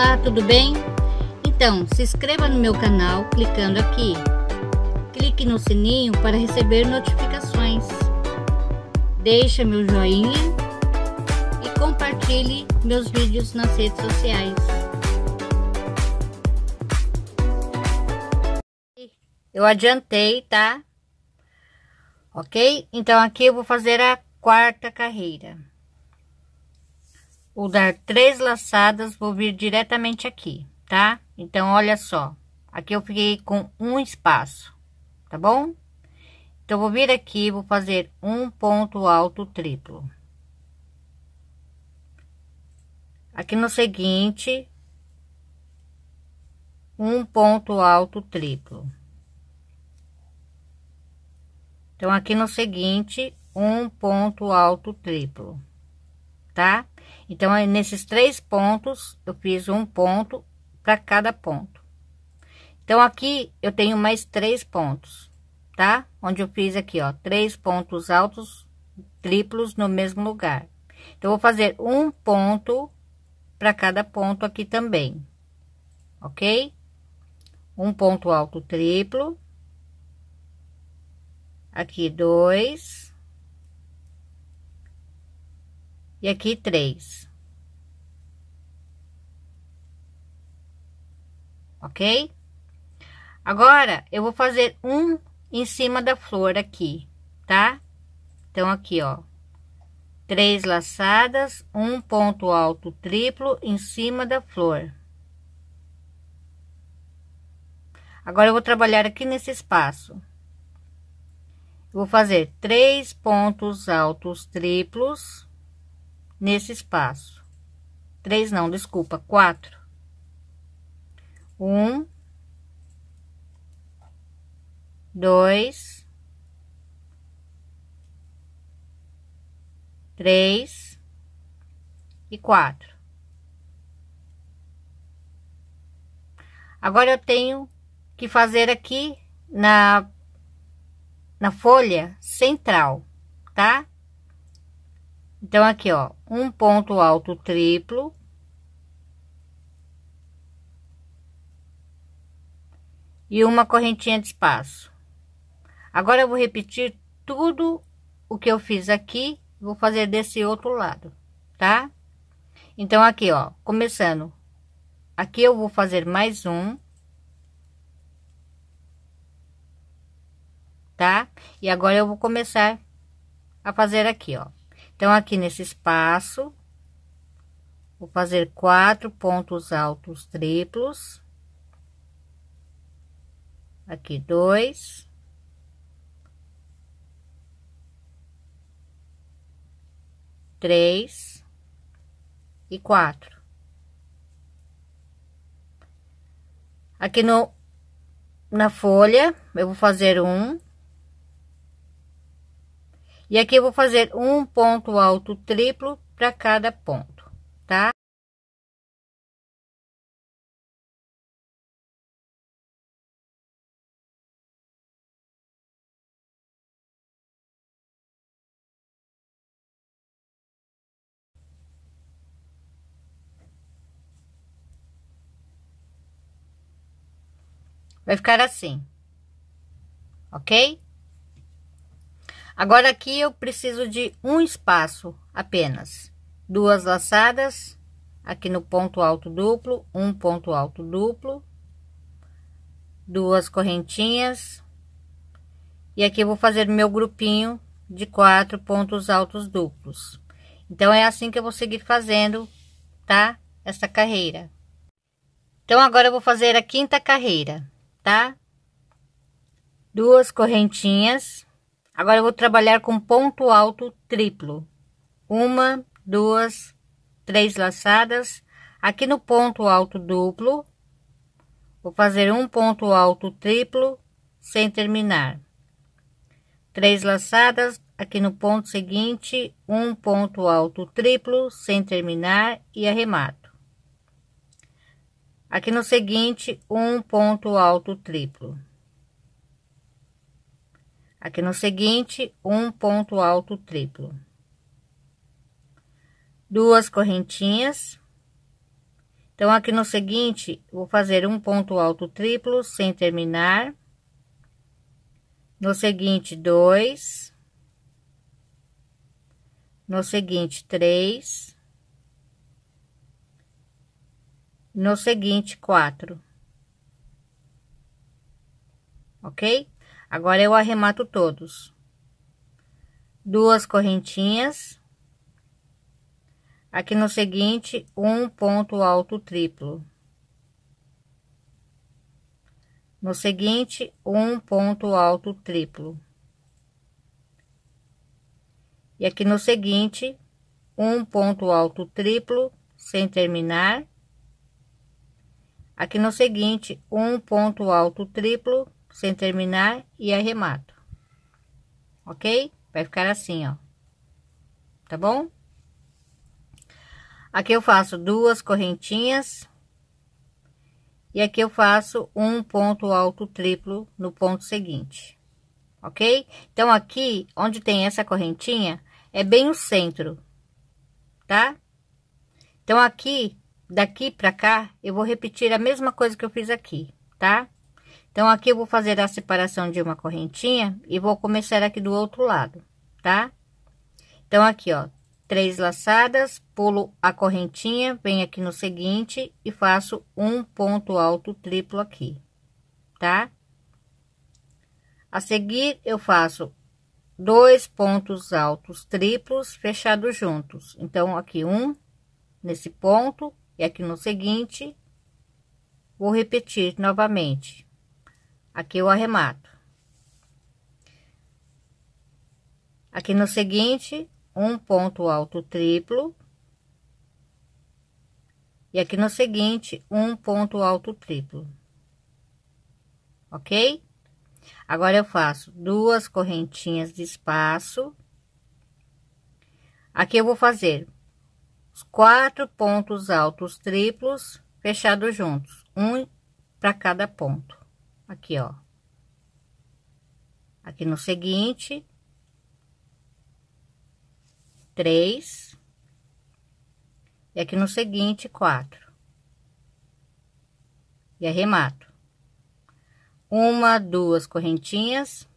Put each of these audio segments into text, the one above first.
Olá, tudo bem? Então, se inscreva no meu canal clicando aqui. Clique no sininho para receber notificações. Deixa meu joinha e compartilhe meus vídeos nas redes sociais. Eu adiantei, tá? Ok? Então aqui eu vou fazer a quarta carreira. Vou dar três laçadas, vou vir diretamente aqui, tá? Então, olha só. Aqui eu fiquei com um espaço, tá bom? Então, vou vir aqui, vou fazer um ponto alto triplo. Aqui no seguinte, um ponto alto triplo. Então, aqui no seguinte, um ponto alto triplo tá? Então, nesses três pontos, eu fiz um ponto para cada ponto. Então, aqui eu tenho mais três pontos, tá? Onde eu fiz aqui, ó, três pontos altos triplos no mesmo lugar. Então, vou fazer um ponto para cada ponto aqui também, ok? Um ponto alto triplo. Aqui, dois e aqui três. Ok? Agora, eu vou fazer um em cima da flor aqui, tá? Então, aqui, ó. Três laçadas, um ponto alto triplo em cima da flor. Agora, eu vou trabalhar aqui nesse espaço. vou fazer três pontos altos triplos nesse espaço. Três não, desculpa, quatro. Um, dois, três e quatro. Agora eu tenho que fazer aqui na, na folha central, tá? Então, aqui, ó, um ponto alto triplo. E uma correntinha de espaço. Agora, eu vou repetir tudo o que eu fiz aqui, vou fazer desse outro lado, tá? Então, aqui, ó, começando. Aqui eu vou fazer mais um. Tá? E agora eu vou começar a fazer aqui, ó. Então, aqui nesse espaço, vou fazer quatro pontos altos triplos. Aqui, dois. Três e quatro. Aqui no, na folha, eu vou fazer um, e aqui eu vou fazer um ponto alto triplo para cada ponto, tá? Vai ficar assim, ok? Agora aqui eu preciso de um espaço apenas. Duas laçadas, aqui no ponto alto duplo, um ponto alto duplo, duas correntinhas. E aqui eu vou fazer meu grupinho de quatro pontos altos duplos. Então, é assim que eu vou seguir fazendo, tá? Essa carreira. Então, agora eu vou fazer a quinta carreira, tá? Duas correntinhas Agora eu vou trabalhar com ponto alto triplo. Uma, duas, três laçadas. Aqui no ponto alto duplo, vou fazer um ponto alto triplo sem terminar. Três laçadas, aqui no ponto seguinte, um ponto alto triplo sem terminar e arremato. Aqui no seguinte, um ponto alto triplo. Aqui no seguinte, um ponto alto triplo. Duas correntinhas. Então, aqui no seguinte, vou fazer um ponto alto triplo sem terminar. No seguinte, dois. No seguinte, três. No seguinte, quatro. Ok? Agora eu arremato todos. Duas correntinhas. Aqui no seguinte, um ponto alto triplo. No seguinte, um ponto alto triplo. E aqui no seguinte, um ponto alto triplo sem terminar. Aqui no seguinte, um ponto alto triplo sem terminar e arremato. Ok? Vai ficar assim, ó. Tá bom? Aqui eu faço duas correntinhas. E aqui eu faço um ponto alto triplo no ponto seguinte. Ok? Então, aqui, onde tem essa correntinha, é bem o centro, tá? Então, aqui, daqui pra cá, eu vou repetir a mesma coisa que eu fiz aqui, tá? Então, aqui eu vou fazer a separação de uma correntinha e vou começar aqui do outro lado, tá? Então, aqui, ó, três laçadas, pulo a correntinha, venho aqui no seguinte e faço um ponto alto triplo aqui, tá? A seguir, eu faço dois pontos altos triplos fechados juntos. Então, aqui um, nesse ponto, e aqui no seguinte, vou repetir novamente. Aqui eu arremato. Aqui no seguinte, um ponto alto triplo. E aqui no seguinte, um ponto alto triplo. Ok? Agora, eu faço duas correntinhas de espaço. Aqui eu vou fazer os quatro pontos altos triplos fechados juntos, um para cada ponto. Aqui, ó. Aqui no seguinte. Três. E aqui no seguinte, quatro. E arremato. Uma, duas correntinhas.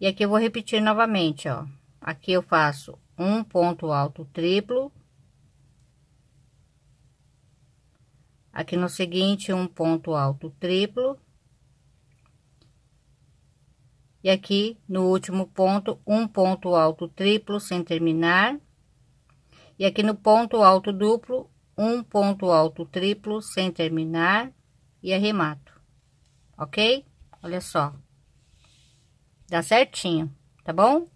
E aqui eu vou repetir novamente, ó. Aqui eu faço um ponto alto triplo. Aqui no seguinte, um ponto alto triplo. E aqui no último ponto, um ponto alto triplo sem terminar. E aqui no ponto alto duplo, um ponto alto triplo sem terminar e arremato. Ok? Olha só. Dá certinho, tá bom?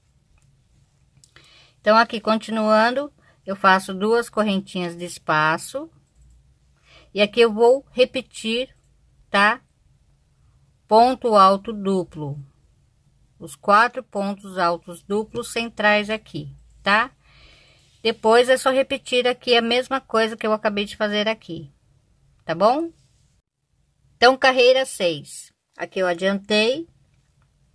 Então, aqui continuando, eu faço duas correntinhas de espaço. E aqui eu vou repetir, tá? Ponto alto duplo os quatro pontos altos duplos centrais aqui, tá? Depois é só repetir aqui a mesma coisa que eu acabei de fazer aqui, tá bom? Então, carreira 6. Aqui eu adiantei,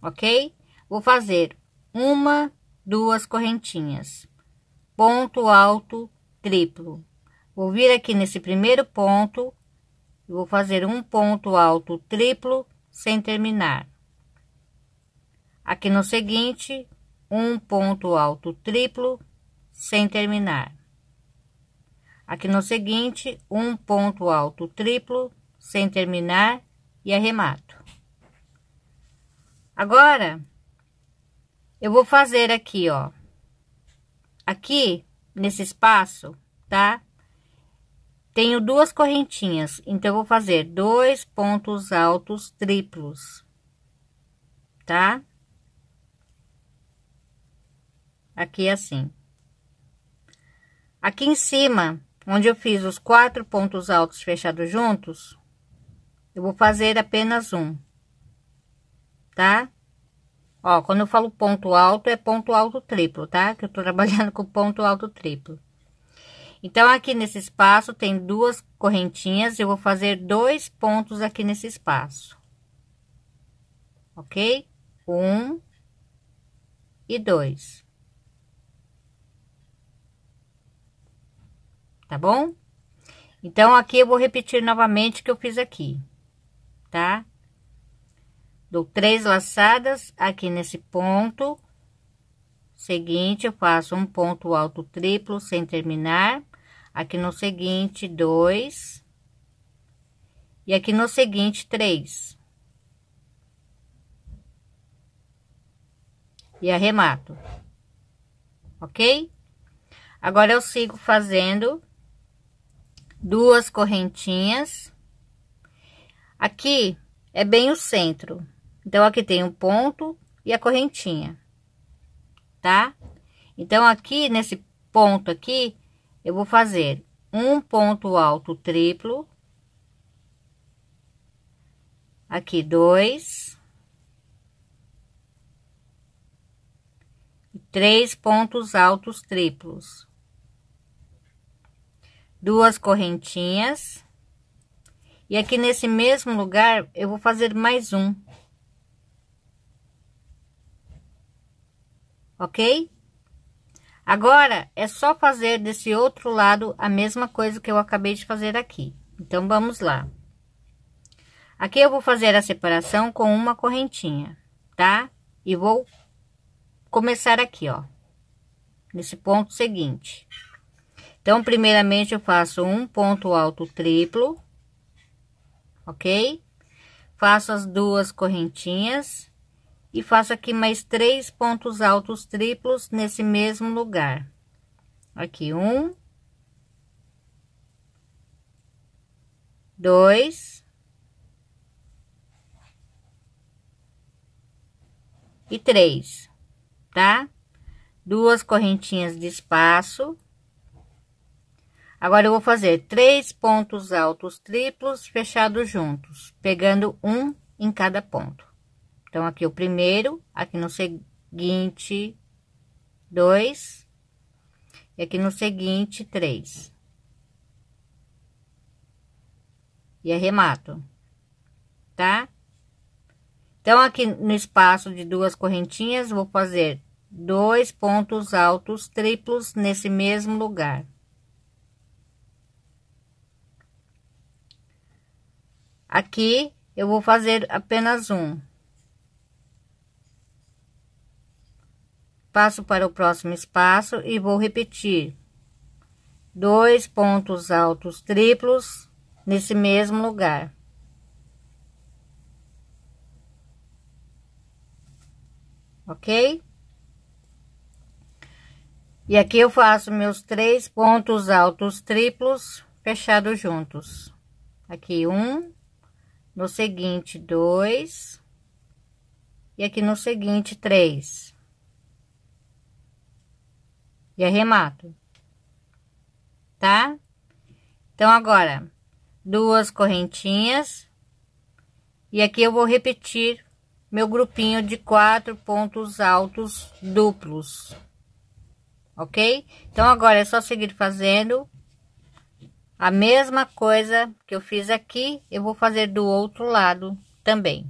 ok? Vou fazer uma, duas correntinhas, ponto alto triplo. Vou vir aqui nesse primeiro ponto, vou fazer um ponto alto triplo sem terminar. Aqui no seguinte, um ponto alto triplo sem terminar. Aqui no seguinte, um ponto alto triplo sem terminar e arremato. Agora, eu vou fazer aqui, ó. Aqui, nesse espaço, tá? Tenho duas correntinhas, então eu vou fazer dois pontos altos triplos, tá? aqui é assim. Aqui em cima, onde eu fiz os quatro pontos altos fechados juntos, eu vou fazer apenas um, tá? Ó, quando eu falo ponto alto, é ponto alto triplo, tá? Que eu tô trabalhando com ponto alto triplo. Então, aqui nesse espaço tem duas correntinhas, eu vou fazer dois pontos aqui nesse espaço. Ok? Um e dois. tá bom? Então, aqui eu vou repetir novamente o que eu fiz aqui, tá? Dou três laçadas aqui nesse ponto. Seguinte, eu faço um ponto alto triplo sem terminar. Aqui no seguinte, dois. E aqui no seguinte, três. E arremato. Ok? Agora, eu sigo fazendo duas correntinhas. Aqui é bem o centro. Então, aqui tem um ponto e a correntinha, tá? Então, aqui nesse ponto aqui, eu vou fazer um ponto alto triplo. Aqui, dois. três pontos altos triplos duas correntinhas. E aqui nesse mesmo lugar, eu vou fazer mais um. Ok? Agora, é só fazer desse outro lado a mesma coisa que eu acabei de fazer aqui. Então, vamos lá. Aqui eu vou fazer a separação com uma correntinha, tá? E vou começar aqui, ó. Nesse ponto seguinte. Então, primeiramente, eu faço um ponto alto triplo, ok? Faço as duas correntinhas e faço aqui mais três pontos altos triplos nesse mesmo lugar. Aqui, um, dois, e três, tá? Duas correntinhas de espaço. Agora, eu vou fazer três pontos altos triplos fechados juntos, pegando um em cada ponto. Então, aqui o primeiro, aqui no seguinte, dois, e aqui no seguinte, três. E arremato, tá? Então, aqui no espaço de duas correntinhas, vou fazer dois pontos altos triplos nesse mesmo lugar. Aqui eu vou fazer apenas um. Passo para o próximo espaço e vou repetir. Dois pontos altos triplos nesse mesmo lugar. Ok? E aqui eu faço meus três pontos altos triplos fechados juntos. Aqui um, no seguinte, dois, e aqui no seguinte, três. E arremato, tá? Então, agora, duas correntinhas, e aqui eu vou repetir meu grupinho de quatro pontos altos duplos, ok? Então, agora é só seguir fazendo a mesma coisa que eu fiz aqui, eu vou fazer do outro lado também.